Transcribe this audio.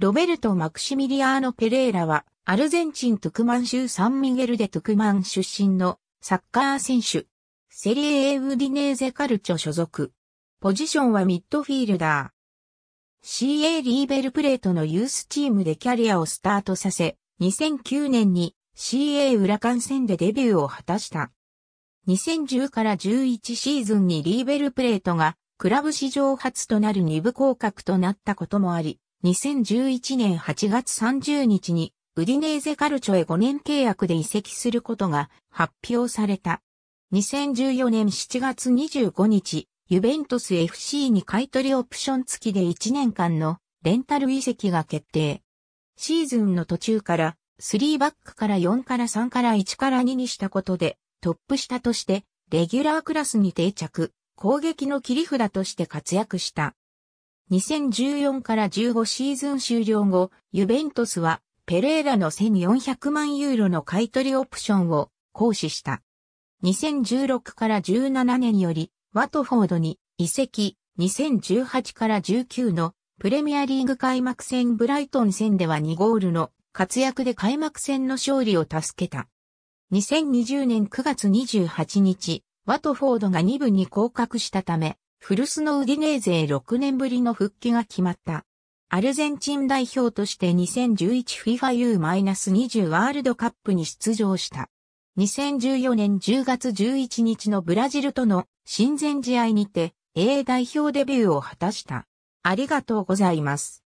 ロベルト・マクシミリアーノ・ペレーラは、アルゼンチン・トゥクマン州サンミゲルでトゥクマン出身のサッカー選手。セリエエウディネーゼカルチョ所属。ポジションはミッドフィールダー。CA リーベルプレートのユースチームでキャリアをスタートさせ、2009年に CA ウラカン戦でデビューを果たした。2010から11シーズンにリーベルプレートがクラブ史上初となる二部降格となったこともあり、2011年8月30日にウディネーゼカルチョへ5年契約で移籍することが発表された。2014年7月25日、ユベントス FC に買取オプション付きで1年間のレンタル移籍が決定。シーズンの途中から3バックから4から3から1から2にしたことでトップ下としてレギュラークラスに定着、攻撃の切り札として活躍した。2014から15シーズン終了後、ユベントスはペレーラの1400万ユーロの買取オプションを行使した。2016から17年よりワトフォードに移籍2018から19のプレミアリーグ開幕戦ブライトン戦では2ゴールの活躍で開幕戦の勝利を助けた。2020年9月28日、ワトフォードが2部に降格したため、古巣のウディネーゼ6年ぶりの復帰が決まった。アルゼンチン代表として 2011FIFA U-20 ワールドカップに出場した。2014年10月11日のブラジルとの親善試合にて A 代表デビューを果たした。ありがとうございます。